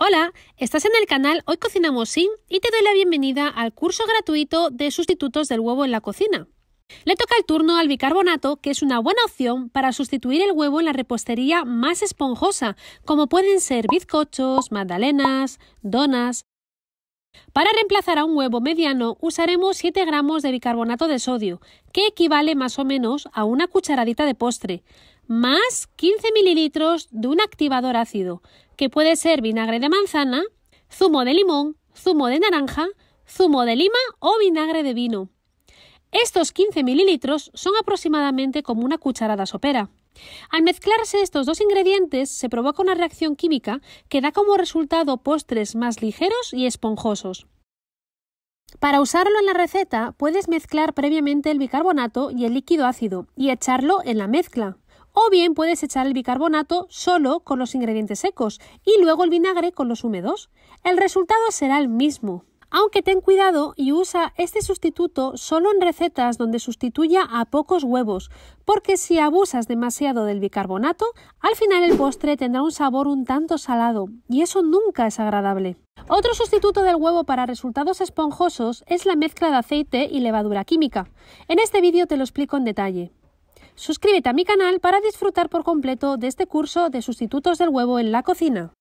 Hola, estás en el canal Hoy Cocinamos Sin y te doy la bienvenida al curso gratuito de sustitutos del huevo en la cocina. Le toca el turno al bicarbonato, que es una buena opción para sustituir el huevo en la repostería más esponjosa, como pueden ser bizcochos, magdalenas, donas, para reemplazar a un huevo mediano usaremos 7 gramos de bicarbonato de sodio, que equivale más o menos a una cucharadita de postre, más 15 mililitros de un activador ácido, que puede ser vinagre de manzana, zumo de limón, zumo de naranja, zumo de lima o vinagre de vino. Estos 15 mililitros son aproximadamente como una cucharada sopera. Al mezclarse estos dos ingredientes se provoca una reacción química que da como resultado postres más ligeros y esponjosos. Para usarlo en la receta puedes mezclar previamente el bicarbonato y el líquido ácido y echarlo en la mezcla. O bien puedes echar el bicarbonato solo con los ingredientes secos y luego el vinagre con los húmedos. El resultado será el mismo. Aunque ten cuidado y usa este sustituto solo en recetas donde sustituya a pocos huevos, porque si abusas demasiado del bicarbonato, al final el postre tendrá un sabor un tanto salado y eso nunca es agradable. Otro sustituto del huevo para resultados esponjosos es la mezcla de aceite y levadura química. En este vídeo te lo explico en detalle. Suscríbete a mi canal para disfrutar por completo de este curso de sustitutos del huevo en la cocina.